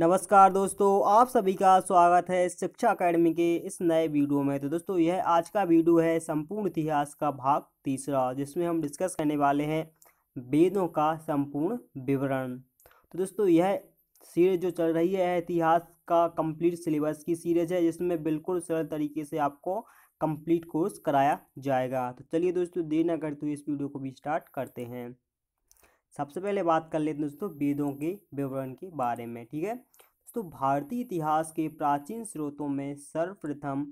नमस्कार दोस्तों आप सभी का स्वागत है शिक्षा अकेडमी के इस नए वीडियो में तो दोस्तों यह आज का वीडियो है संपूर्ण इतिहास का भाग तीसरा जिसमें हम डिस्कस करने वाले हैं वेदों का संपूर्ण विवरण तो दोस्तों यह सीरीज जो चल रही है इतिहास का कंप्लीट सिलेबस की सीरीज है जिसमें बिल्कुल सरल तरीके से आपको कंप्लीट कोर्स कराया जाएगा तो चलिए दोस्तों देर ना करते हुए इस वीडियो को भी स्टार्ट करते हैं सबसे पहले बात कर लेते हैं दोस्तों वेदों के विवरण के बारे में ठीक है दोस्तों भारतीय इतिहास के प्राचीन स्रोतों में सर्वप्रथम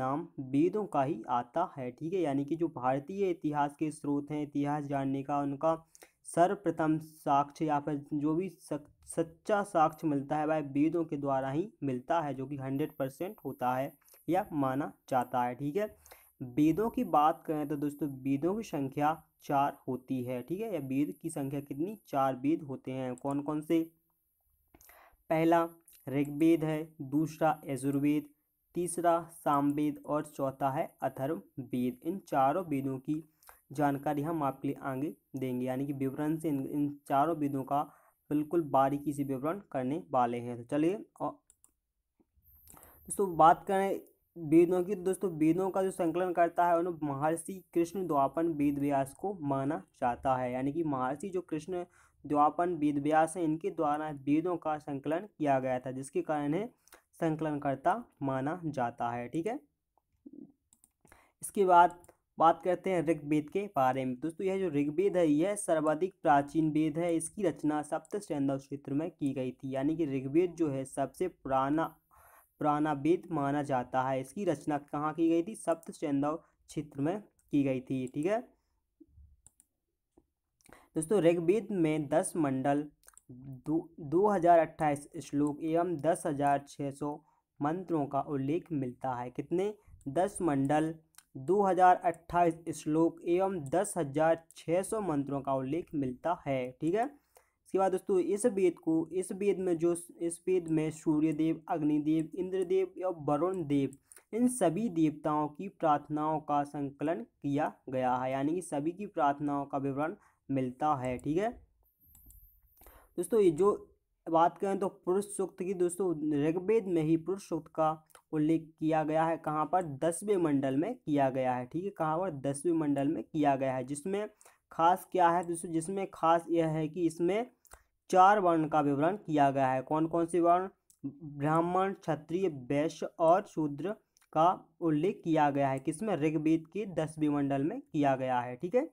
नाम वेदों का ही आता है ठीक है यानी कि जो भारतीय इतिहास के स्रोत हैं इतिहास जानने का उनका सर्वप्रथम साक्ष्य या फिर जो भी सच्चा साक्ष्य मिलता है वह वेदों के द्वारा ही मिलता है जो कि हंड्रेड परसेंट होता है या माना जाता है ठीक है वेदों की बात करें तो दोस्तों वेदों की संख्या चार होती है ठीक है या वेद की संख्या कितनी चार वेद होते हैं कौन कौन से पहला ऋग्वेद है दूसरा यजुर्वेद तीसरा सामवेद और चौथा है अथर्ववेद इन चारों वेदों की जानकारी हम आपके लिए आगे देंगे यानी कि विवरण से इन, इन चारों वेदों का बिल्कुल बारीकी से विवरण करने वाले हैं तो चलिए दोस्तों बात करें वेदों की दोस्तों वेदों का जो संकलन करता है उन्हें महर्षि कृष्ण द्वापन वेद व्यास को माना जाता है यानी कि महर्षि जो कृष्ण द्वापन वेद व्यास है इनके द्वारा वेदों का संकलन किया गया था जिसके कारण इन्हें संकलनकर्ता माना जाता है ठीक है इसके बाद बात करते हैं ऋग्वेद के बारे में दोस्तों यह जो ऋग्वेद है यह सर्वाधिक प्राचीन वेद है इसकी रचना सप्त क्षेत्र में की गई थी यानी कि ऋग्वेद जो है सबसे पुराना पुराना वेद माना जाता है इसकी रचना कहाँ की गई थी सप्त चंदव क्षेत्र में की गई थी ठीक है दोस्तों ऋग्वेद में दस मंडल दो, दो हजार अट्ठाईस श्लोक एवं दस हजार छः सौ मंत्रों का उल्लेख मिलता है कितने दस मंडल दो हजार अट्ठाईस श्लोक एवं दस हजार छः सौ मंत्रों का उल्लेख मिलता है ठीक है उसके बाद दोस्तों इस वेद को इस वेद में जो इस वेद में सूर्यदेव अग्निदेव इंद्रदेव या वरुण देव इन सभी देवताओं की प्रार्थनाओं का संकलन किया गया है यानी कि सभी की प्रार्थनाओं का विवरण मिलता है ठीक है दोस्तों ये जो बात करें तो पुरुष सूक्त की दोस्तों ऋग्वेद में ही पुरुष सूक्त का उल्लेख किया गया है कहाँ पर दसवें मंडल में किया गया है ठीक है कहाँ पर दसवें मंडल में किया गया है जिसमें खास क्या है दोस्तों जिसमें खास यह है कि इसमें चार वर्ण का विवरण किया गया है कौन कौन से वर्ण ब्राह्मण क्षत्रिय वैश्य और शूद्र का उल्लेख किया गया है किसमें ऋग्वेद के दसवीं मंडल में किया गया है ठीक है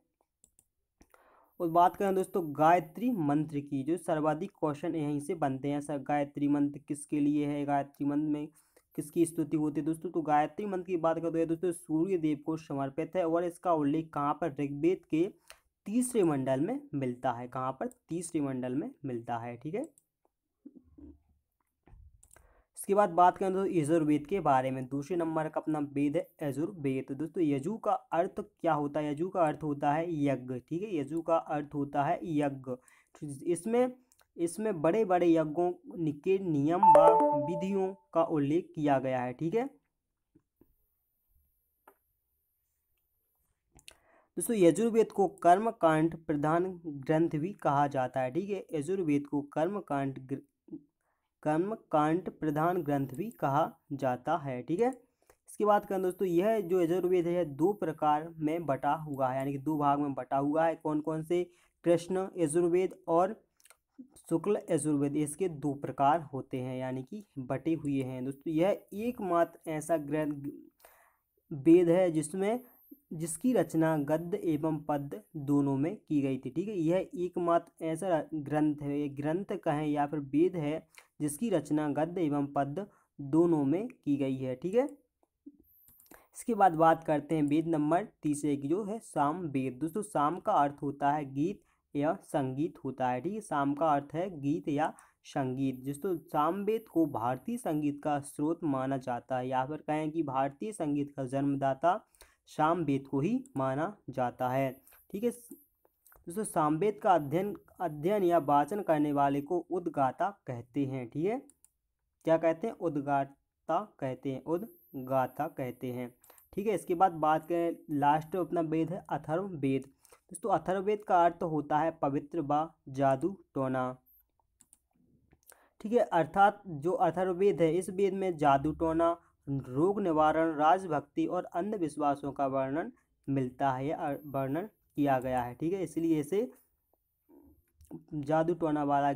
और बात करें दोस्तों गायत्री मंत्र की जो सर्वाधिक क्वेश्चन यहीं से बनते हैं सर गायत्री मंत्र किसके लिए है गायत्री मंत्र में किसकी स्तुति होती है दोस्तों तो गायत्री मंत्र की बात करते तो हैं दोस्तों सूर्य देव को समर्पित है और इसका उल्लेख कहाँ पर ऋग्वेद के तीसरे मंडल में मिलता है कहाँ पर तीसरे मंडल में मिलता है ठीक है इसके बाद बात करें दोस्तों यजुर्वेद के बारे में दूसरे नंबर का अपना वेद है यजुर्वेद दोस्तों यजु का अर्थ क्या होता है यजु का अर्थ होता है यज्ञ ठीक है यजु का अर्थ होता है यज्ञ इसमें इसमें बड़े बड़े यज्ञों के नियम व विधियों का उल्लेख किया गया है ठीक है दोस्तों यजुर्वेद को कर्म कांड प्रधान ग्रंथ भी कहा जाता है ठीक है यजुर्वेद को कर्म कांड कर्म कांड प्रधान ग्रंथ भी कहा जाता है ठीक है इसके बाद करें दोस्तों यह जो यजुर्वेद है दो प्रकार में बटा हुआ है यानी कि दो भाग में बटा हुआ है कौन कौन से कृष्ण यजुर्वेद और शुक्ल यजुर्वेद इसके दो प्रकार होते हैं यानी कि बटे हुए हैं दोस्तों यह एकमात्र ऐसा ग्रंथ वेद है जिसमें जिसकी रचना गद्य एवं पद्य दोनों में की गई थी ठीक है यह एकमात्र ऐसा ग्रंथ है ग्रंथ कहें या फिर वेद है जिसकी रचना गद्य एवं पद्य दोनों में की गई है ठीक है इसके बाद बात करते हैं वेद नंबर तीसरे की जो है शाम वेद दोस्तों शाम का अर्थ होता है गीत या संगीत होता है ठीक है शाम का अर्थ है गीत या संगीत दोस्तों सामवेद को भारतीय संगीत का स्रोत माना जाता है या फिर कहें कि भारतीय संगीत का जन्मदाता साम वेद को ही माना जाता है ठीक है दोस्तों सामवेद का अध्ययन अध्ययन या वाचन करने वाले को उद्गाता कहते हैं ठीक है क्या कहते हैं उद्गाता कहते हैं उद्गाता कहते हैं ठीक है इसके बाद बात करें लास्ट अपना वेद है अथर्व वेद दोस्तों अथर्ववेद का अर्थ होता है पवित्र व जादू टोना ठीक है अर्थात जो अथर्ववेद है इस वेद में जादू टोना रोग निवारण राजभक्ति और अन्य विश्वासों का वर्णन मिलता है या वर्णन किया गया है ठीक है इसलिए इसे जादू टोना वाला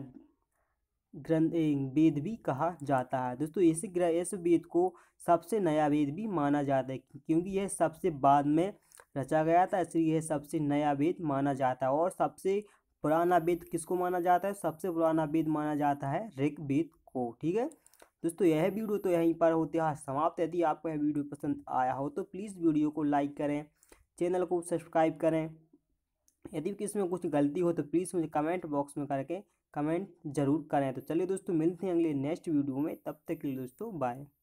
ग्रंथ वेद भी कहा जाता है दोस्तों इस ग्रह इस वेद को सबसे नया वेद भी माना जाता है क्योंकि यह सबसे बाद में रचा गया था इसलिए यह सबसे नया वेद माना जाता है और सबसे पुराना वेद किसको माना जाता है सबसे पुराना वेद माना जाता है वेद को ठीक है दोस्तों यह वीडियो तो यहीं पर होते हैं हाँ, समाप्त यदि आपको यह वीडियो पसंद आया हो तो प्लीज़ वीडियो को लाइक करें चैनल को सब्सक्राइब करें यदि किसी में कुछ गलती हो तो प्लीज़ मुझे कमेंट बॉक्स में करके कमेंट जरूर करें तो चलिए दोस्तों मिलते हैं अगले नेक्स्ट वीडियो में तब तक के लिए दोस्तों बाय